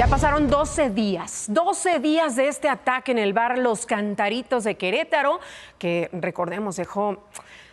Ya pasaron 12 días, 12 días de este ataque en el bar Los Cantaritos de Querétaro, que recordemos dejó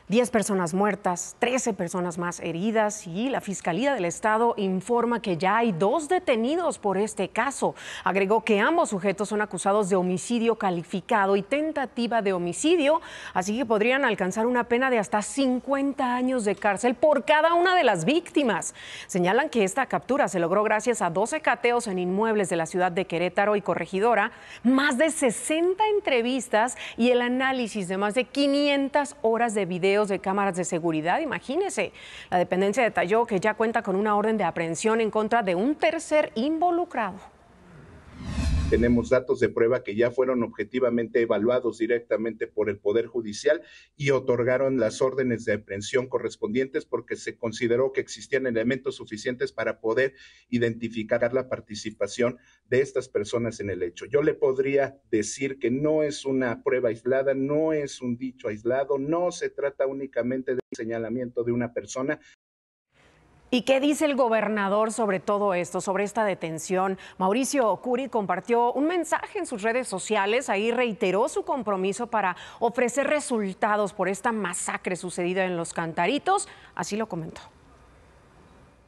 10 personas muertas, 13 personas más heridas y la Fiscalía del Estado informa que ya hay dos detenidos por este caso. Agregó que ambos sujetos son acusados de homicidio calificado y tentativa de homicidio, así que podrían alcanzar una pena de hasta 50 años de cárcel por cada una de las víctimas. Señalan que esta captura se logró gracias a 12 cateos en inmuebles de la ciudad de Querétaro y Corregidora, más de 60 entrevistas y el análisis de más de 500 horas de video de cámaras de seguridad. Imagínese, la dependencia detalló que ya cuenta con una orden de aprehensión en contra de un tercer involucrado tenemos datos de prueba que ya fueron objetivamente evaluados directamente por el Poder Judicial y otorgaron las órdenes de aprehensión correspondientes porque se consideró que existían elementos suficientes para poder identificar la participación de estas personas en el hecho. Yo le podría decir que no es una prueba aislada, no es un dicho aislado, no se trata únicamente del señalamiento de una persona, ¿Y qué dice el gobernador sobre todo esto, sobre esta detención? Mauricio Curi compartió un mensaje en sus redes sociales, ahí reiteró su compromiso para ofrecer resultados por esta masacre sucedida en Los Cantaritos, así lo comentó.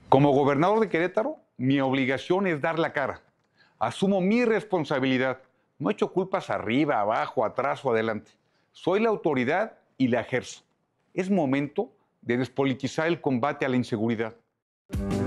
Como gobernador de Querétaro, mi obligación es dar la cara. Asumo mi responsabilidad. No echo culpas arriba, abajo, atrás o adelante. Soy la autoridad y la ejerzo. Es momento de despolitizar el combate a la inseguridad. Thank you.